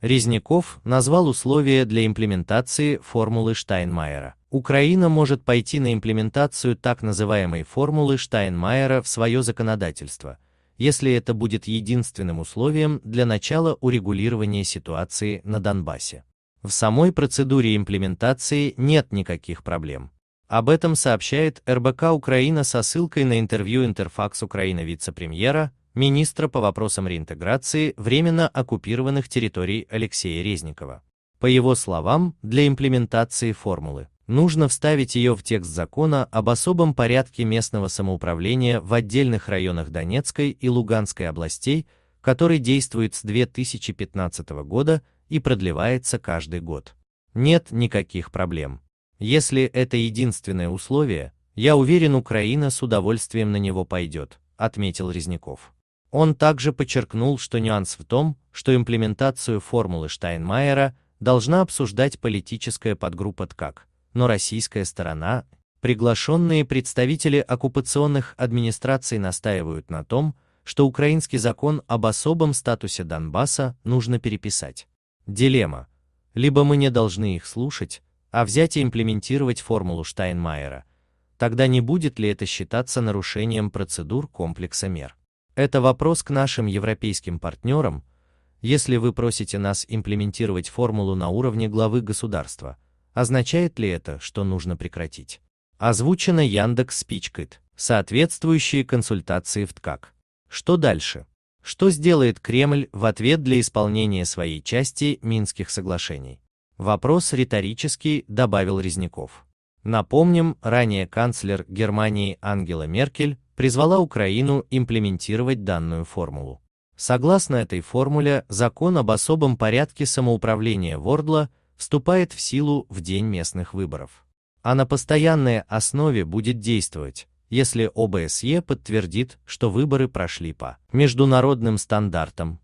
Резняков назвал условия для имплементации формулы Штайнмайера. Украина может пойти на имплементацию так называемой формулы Штайнмайера в свое законодательство, если это будет единственным условием для начала урегулирования ситуации на Донбассе. В самой процедуре имплементации нет никаких проблем. Об этом сообщает РБК Украина со ссылкой на интервью Интерфакс Украина вице-премьера министра по вопросам реинтеграции временно оккупированных территорий Алексея Резникова. По его словам, для имплементации формулы нужно вставить ее в текст закона об особом порядке местного самоуправления в отдельных районах Донецкой и Луганской областей, который действует с 2015 года и продлевается каждый год. Нет никаких проблем. Если это единственное условие, я уверен, Украина с удовольствием на него пойдет, отметил Резняков. Он также подчеркнул, что нюанс в том, что имплементацию формулы Штайнмайера должна обсуждать политическая подгруппа ТКАК, но российская сторона, приглашенные представители оккупационных администраций настаивают на том, что украинский закон об особом статусе Донбасса нужно переписать. Дилемма. Либо мы не должны их слушать, а взять и имплементировать формулу Штайнмайера, тогда не будет ли это считаться нарушением процедур комплекса мер? Это вопрос к нашим европейским партнерам, если вы просите нас имплементировать формулу на уровне главы государства, означает ли это, что нужно прекратить? Озвучено Яндекс Спичкит, соответствующие консультации в ТКАК. Что дальше? Что сделает Кремль в ответ для исполнения своей части Минских соглашений? Вопрос риторический, добавил Резняков. Напомним, ранее канцлер Германии Ангела Меркель призвала Украину имплементировать данную формулу. Согласно этой формуле, закон об особом порядке самоуправления Вордла вступает в силу в день местных выборов. А на постоянной основе будет действовать, если ОБСЕ подтвердит, что выборы прошли по международным стандартам,